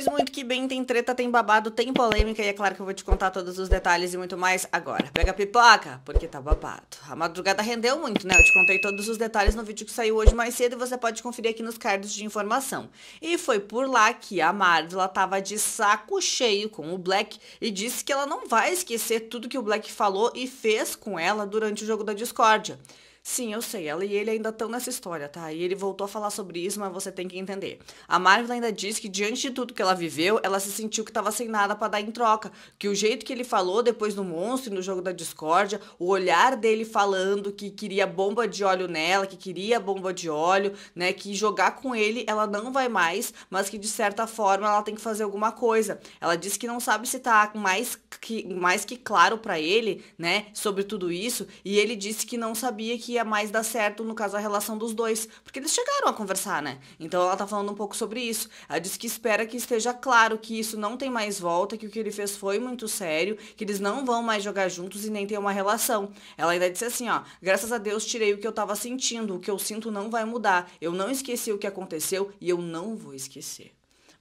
Mas muito que bem, tem treta, tem babado, tem polêmica e é claro que eu vou te contar todos os detalhes e muito mais agora. Pega a pipoca, porque tá babado. A madrugada rendeu muito, né? Eu te contei todos os detalhes no vídeo que saiu hoje mais cedo e você pode conferir aqui nos cards de informação. E foi por lá que a Marvel tava de saco cheio com o Black e disse que ela não vai esquecer tudo que o Black falou e fez com ela durante o jogo da discordia. Sim, eu sei, ela e ele ainda estão nessa história, tá? E ele voltou a falar sobre isso, mas você tem que entender. A Marvel ainda diz que diante de tudo que ela viveu, ela se sentiu que estava sem nada para dar em troca, que o jeito que ele falou depois do monstro e no jogo da discórdia, o olhar dele falando que queria bomba de óleo nela, que queria bomba de óleo, né, que jogar com ele ela não vai mais, mas que de certa forma ela tem que fazer alguma coisa. Ela diz que não sabe se tá mais que mais que claro para ele, né, sobre tudo isso, e ele disse que não sabia que ia mais dar certo, no caso, a relação dos dois. Porque eles chegaram a conversar, né? Então ela tá falando um pouco sobre isso. Ela diz que espera que esteja claro que isso não tem mais volta, que o que ele fez foi muito sério, que eles não vão mais jogar juntos e nem ter uma relação. Ela ainda disse assim, ó, graças a Deus tirei o que eu tava sentindo, o que eu sinto não vai mudar. Eu não esqueci o que aconteceu e eu não vou esquecer.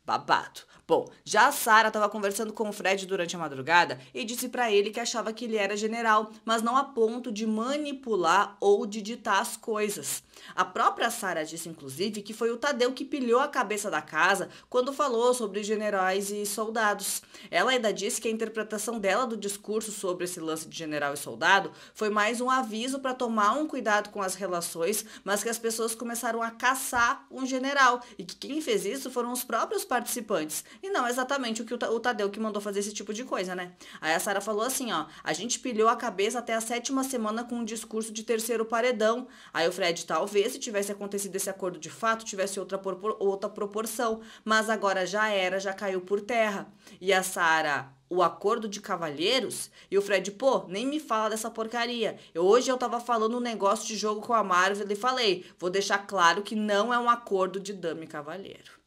Babado. Bom, já a Sara estava conversando com o Fred durante a madrugada e disse para ele que achava que ele era general, mas não a ponto de manipular ou de ditar as coisas. A própria Sara disse, inclusive, que foi o Tadeu que pilhou a cabeça da casa quando falou sobre generais e soldados. Ela ainda disse que a interpretação dela do discurso sobre esse lance de general e soldado foi mais um aviso para tomar um cuidado com as relações, mas que as pessoas começaram a caçar um general e que quem fez isso foram os próprios participantes. E não exatamente o que o Tadeu que mandou fazer esse tipo de coisa, né? Aí a Sara falou assim, ó, a gente pilhou a cabeça até a sétima semana com um discurso de terceiro paredão. Aí o Fred, talvez, se tivesse acontecido esse acordo de fato, tivesse outra, por, outra proporção. Mas agora já era, já caiu por terra. E a Sara, o acordo de cavalheiros? E o Fred, pô, nem me fala dessa porcaria. Eu, hoje eu tava falando um negócio de jogo com a Marvel e falei, vou deixar claro que não é um acordo de dama e cavalheiro.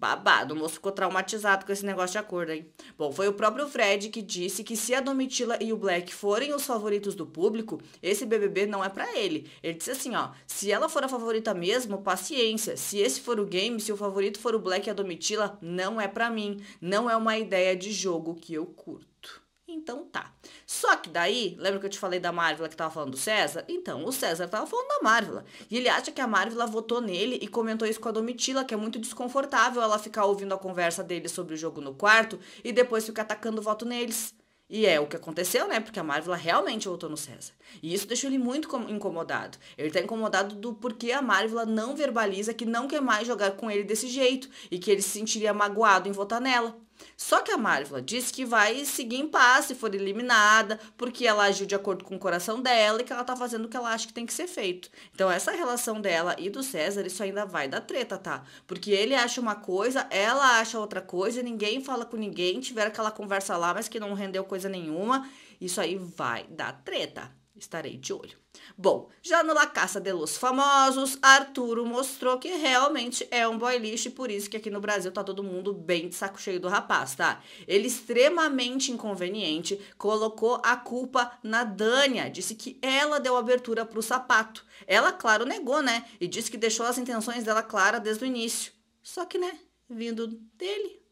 Babado, o moço ficou traumatizado com esse negócio de acordo, hein? Bom, foi o próprio Fred que disse que se a Domitila e o Black forem os favoritos do público, esse BBB não é para ele. Ele disse assim, ó, se ela for a favorita mesmo, paciência. Se esse for o game, se o favorito for o Black e a Domitila, não é para mim. Não é uma ideia de jogo que eu curto. Então tá. Só que daí, lembra que eu te falei da Marvel que tava falando do César? Então, o César tava falando da Marvel. E ele acha que a Marvel votou nele e comentou isso com a Domitila, que é muito desconfortável ela ficar ouvindo a conversa dele sobre o jogo no quarto e depois ficar atacando o voto neles. E é o que aconteceu, né? Porque a Marvel realmente votou no César. E isso deixou ele muito incomodado. Ele tá incomodado do porquê a Marvel não verbaliza que não quer mais jogar com ele desse jeito e que ele se sentiria magoado em votar nela. Só que a Marvel disse que vai seguir em paz se for eliminada, porque ela agiu de acordo com o coração dela e que ela tá fazendo o que ela acha que tem que ser feito. Então essa relação dela e do César, isso ainda vai dar treta, tá? Porque ele acha uma coisa, ela acha outra coisa, ninguém fala com ninguém, tiveram aquela conversa lá, mas que não rendeu coisa nenhuma. Isso aí vai dar treta. Estarei de olho. Bom, já no La Caça de Los Famosos, Arturo mostrou que realmente é um boy lixo e por isso que aqui no Brasil tá todo mundo bem de saco cheio do rapaz, tá? Ele extremamente inconveniente colocou a culpa na Dânia, disse que ela deu abertura pro sapato. Ela, claro, negou, né? E disse que deixou as intenções dela clara desde o início. Só que, né, vindo dele,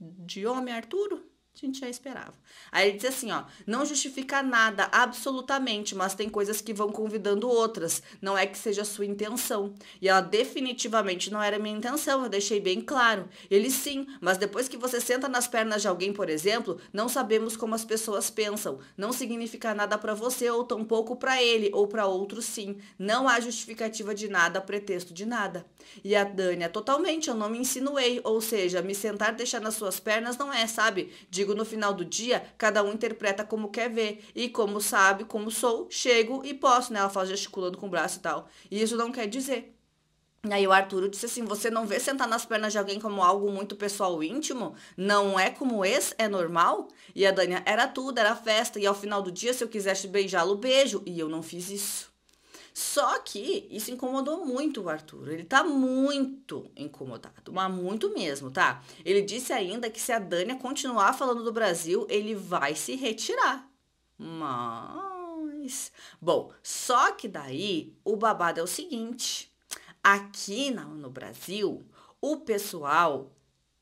de homem Arturo, a gente já esperava. Aí ele diz assim, ó, não justifica nada, absolutamente, mas tem coisas que vão convidando outras. Não é que seja a sua intenção. E ela definitivamente não era minha intenção, eu deixei bem claro. Ele sim, mas depois que você senta nas pernas de alguém, por exemplo, não sabemos como as pessoas pensam. Não significa nada para você ou tampouco para ele ou para outro sim. Não há justificativa de nada, pretexto de nada. E a Dânia, é totalmente, eu não me insinuei, ou seja, me sentar deixar nas suas pernas não é, sabe? De digo, no final do dia, cada um interpreta como quer ver. E como sabe, como sou, chego e posso, né? Ela fala gesticulando com o braço e tal. E isso não quer dizer. e Aí o Arturo disse assim: você não vê sentar nas pernas de alguém como algo muito pessoal íntimo? Não é como esse, é normal? E a Dania, era tudo, era festa, e ao final do dia, se eu quisesse beijá-lo, beijo. E eu não fiz isso. Só que isso incomodou muito o Arthur. Ele tá muito incomodado, mas muito mesmo, tá? Ele disse ainda que se a Dânia continuar falando do Brasil, ele vai se retirar. Mas. Bom, só que daí o babado é o seguinte: aqui no Brasil, o pessoal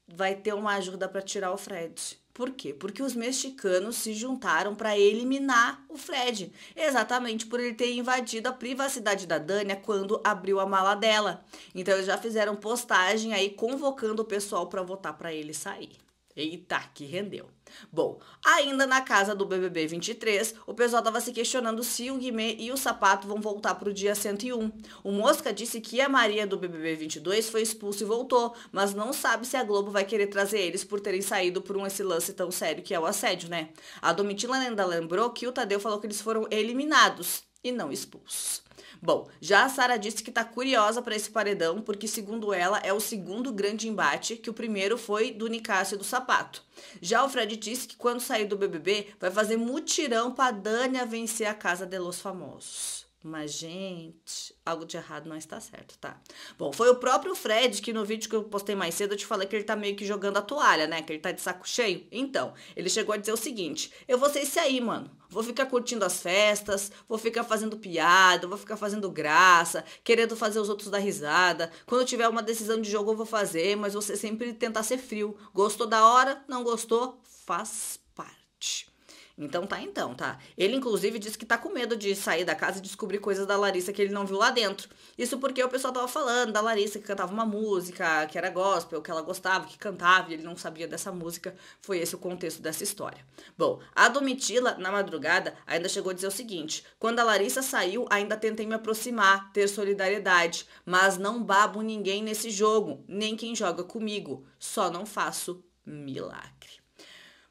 vai ter uma ajuda para tirar o Fred. Por quê? Porque os mexicanos se juntaram para eliminar o Fred, exatamente por ele ter invadido a privacidade da Dania quando abriu a mala dela. Então eles já fizeram postagem aí convocando o pessoal para votar para ele sair. Eita, que rendeu. Bom, ainda na casa do BBB 23, o pessoal estava se questionando se o Guimê e o Sapato vão voltar para o dia 101. O Mosca disse que a Maria do BBB 22 foi expulsa e voltou, mas não sabe se a Globo vai querer trazer eles por terem saído por um esse lance tão sério que é o assédio, né? A Domitila ainda lembrou que o Tadeu falou que eles foram eliminados e não expulsos. Bom, já a Sara disse que está curiosa para esse paredão, porque segundo ela é o segundo grande embate, que o primeiro foi do Nicásio e do Sapato. Já o Fred disse que quando sair do BBB vai fazer mutirão para Dânia vencer a casa de los famosos. Mas, gente, algo de errado não está certo, tá? Bom, foi o próprio Fred que no vídeo que eu postei mais cedo eu te falei que ele tá meio que jogando a toalha, né? Que ele tá de saco cheio. Então, ele chegou a dizer o seguinte: eu vou ser esse aí, mano. Vou ficar curtindo as festas, vou ficar fazendo piada, vou ficar fazendo graça, querendo fazer os outros dar risada. Quando tiver uma decisão de jogo, eu vou fazer, mas você sempre tentar ser frio. Gostou da hora? Não gostou? Faz parte. Então tá, então, tá. Ele, inclusive, disse que tá com medo de sair da casa e descobrir coisas da Larissa que ele não viu lá dentro. Isso porque o pessoal tava falando da Larissa que cantava uma música, que era gospel, que ela gostava, que cantava, e ele não sabia dessa música. Foi esse o contexto dessa história. Bom, a Domitila, na madrugada, ainda chegou a dizer o seguinte: quando a Larissa saiu, ainda tentei me aproximar, ter solidariedade, mas não babo ninguém nesse jogo, nem quem joga comigo. Só não faço milagre.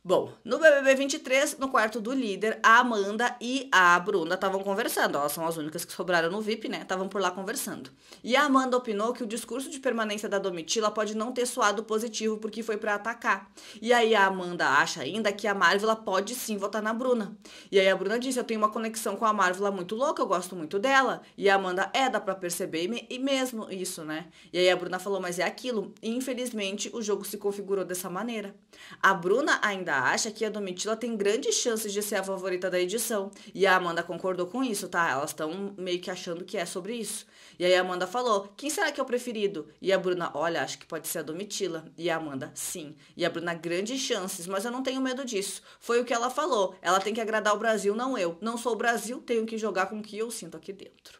Bom, no BBB 23, no quarto do líder, a Amanda e a Bruna estavam conversando. Elas são as únicas que sobraram no VIP, né? Estavam por lá conversando. E a Amanda opinou que o discurso de permanência da Domitila pode não ter soado positivo porque foi para atacar. E aí a Amanda acha ainda que a Marvel pode sim votar na Bruna. E aí a Bruna disse: "Eu tenho uma conexão com a Marvel muito louca, eu gosto muito dela". E a Amanda é dá para perceber e mesmo isso, né? E aí a Bruna falou: "Mas é aquilo". E infelizmente o jogo se configurou dessa maneira. A Bruna ainda ainda acha que a Domitila tem grandes chances de ser a favorita da edição. E a Amanda concordou com isso, tá? Elas estão meio que achando que é sobre isso. E aí a Amanda falou: quem será que é o preferido? E a Bruna: olha, acho que pode ser a Domitila. E a Amanda: sim. E a Bruna: grandes chances, mas eu não tenho medo disso. Foi o que ela falou. Ela tem que agradar o Brasil, não eu. Não sou o Brasil, tenho que jogar com o que eu sinto aqui dentro.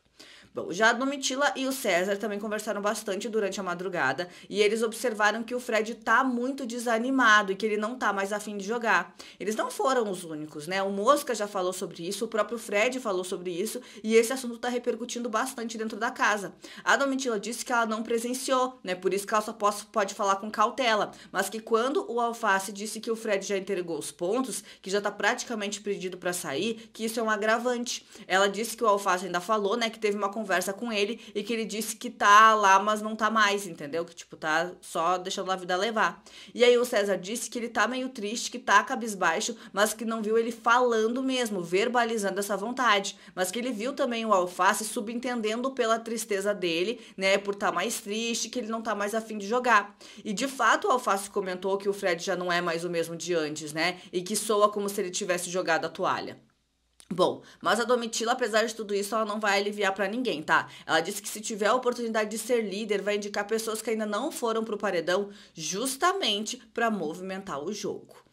Bom, já a Domitila e o César também conversaram bastante durante a madrugada e eles observaram que o Fred tá muito desanimado e que ele não tá mais afim de jogar. Eles não foram os únicos, né? O Mosca já falou sobre isso, o próprio Fred falou sobre isso e esse assunto tá repercutindo bastante dentro da casa. A Domitila disse que ela não presenciou, né? Por isso que ela só posso, pode falar com cautela, mas que quando o Alface disse que o Fred já entregou os pontos, que já tá praticamente pedido para sair, que isso é um agravante. Ela disse que o Alface ainda falou, né, que teve uma conversa com ele e que ele disse que tá lá, mas não tá mais, entendeu? Que, tipo, tá só deixando a vida levar. E aí o César disse que ele tá meio triste, que tá cabisbaixo, mas que não viu ele falando mesmo, verbalizando essa vontade. Mas que ele viu também o Alface subentendendo pela tristeza dele, né? Por tá mais triste, que ele não tá mais afim de jogar. E de fato o Alface comentou que o Fred já não é mais o mesmo de antes, né? E que soa como se ele tivesse jogado a toalha. Bom, mas a Domitila, apesar de tudo isso, ela não vai aliviar para ninguém, tá? Ela disse que se tiver a oportunidade de ser líder, vai indicar pessoas que ainda não foram pro paredão, justamente para movimentar o jogo.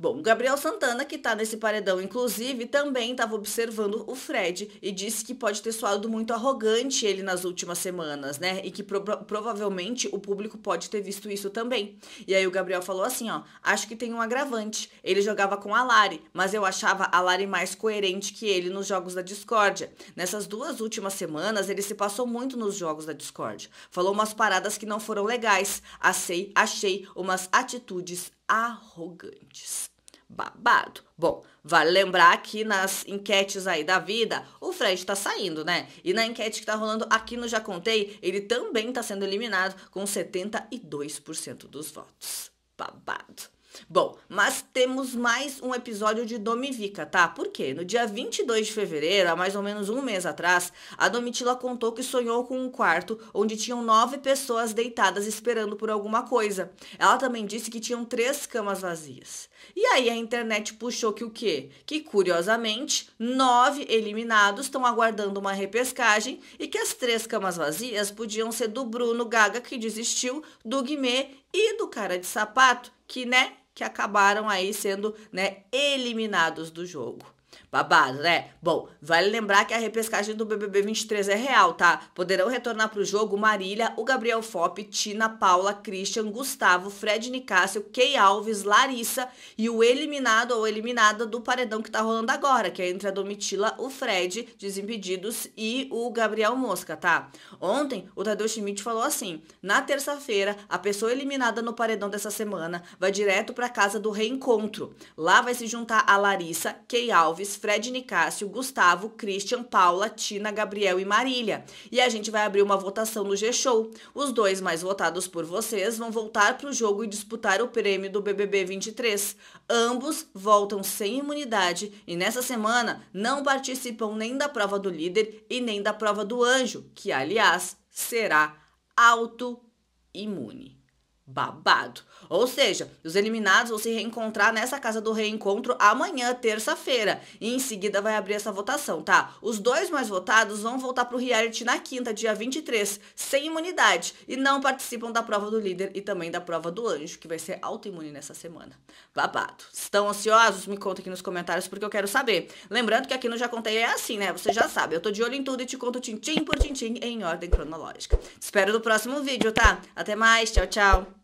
Bom, Gabriel Santana, que está nesse paredão, inclusive, também estava observando o Fred e disse que pode ter soado muito arrogante ele nas últimas semanas, né? E que pro provavelmente o público pode ter visto isso também. E aí o Gabriel falou assim, ó, acho que tem um agravante. Ele jogava com a Lari, mas eu achava a Lari mais coerente que ele nos jogos da discórdia. Nessas duas últimas semanas, ele se passou muito nos jogos da discórdia. Falou umas paradas que não foram legais. Achei, achei umas atitudes arrogantes babado. Bom, vale lembrar que nas enquetes aí da vida, o Fred tá saindo, né? E na enquete que tá rolando aqui no Já Contei, ele também tá sendo eliminado com 72% dos votos. Babado. Bom, mas temos mais um episódio de Domivica, tá? Por quê? No dia 22 de fevereiro, há mais ou menos um mês atrás, a Domitila contou que sonhou com um quarto onde tinham nove pessoas deitadas esperando por alguma coisa. Ela também disse que tinham três camas vazias. E aí a internet puxou que o quê? Que, curiosamente, nove eliminados estão aguardando uma repescagem e que as três camas vazias podiam ser do Bruno Gaga, que desistiu, do Guimê e do cara de sapato, que, né, que acabaram aí sendo né, eliminados do jogo. Babado, né? Bom, vale lembrar que a repescagem do BBB 23 é real, tá? Poderão retornar pro jogo Marília, o Gabriel Fop, Tina, Paula, Christian, Gustavo, Fred Nicásio, Key Alves, Larissa e o eliminado ou eliminada do paredão que tá rolando agora, que é entre a Domitila, o Fred, Desimpedidos e o Gabriel Mosca, tá? Ontem, o Tadeu Schmidt falou assim: na terça-feira, a pessoa eliminada no paredão dessa semana vai direto pra casa do reencontro. Lá vai se juntar a Larissa, Key Alves, Luiz, Fred Nicásio, Gustavo, Christian, Paula, Tina, Gabriel e Marília. E a gente vai abrir uma votação no G-Show. Os dois mais votados por vocês vão voltar para o jogo e disputar o prêmio do BBB 23. Ambos voltam sem imunidade e nessa semana não participam nem da prova do líder e nem da prova do anjo, que aliás será autoimune babado. Ou seja, os eliminados vão se reencontrar nessa casa do reencontro amanhã, terça-feira. E em seguida vai abrir essa votação, tá? Os dois mais votados vão voltar pro reality na quinta, dia 23, sem imunidade. E não participam da prova do líder e também da prova do anjo, que vai ser autoimune nessa semana. Babado. Estão ansiosos? Me conta aqui nos comentários porque eu quero saber. Lembrando que aqui no Já Contei é assim, né? Você já sabe. Eu tô de olho em tudo e te conto tintim por tintim em ordem cronológica. Te espero no próximo vídeo, tá? Até mais. Tchau, tchau.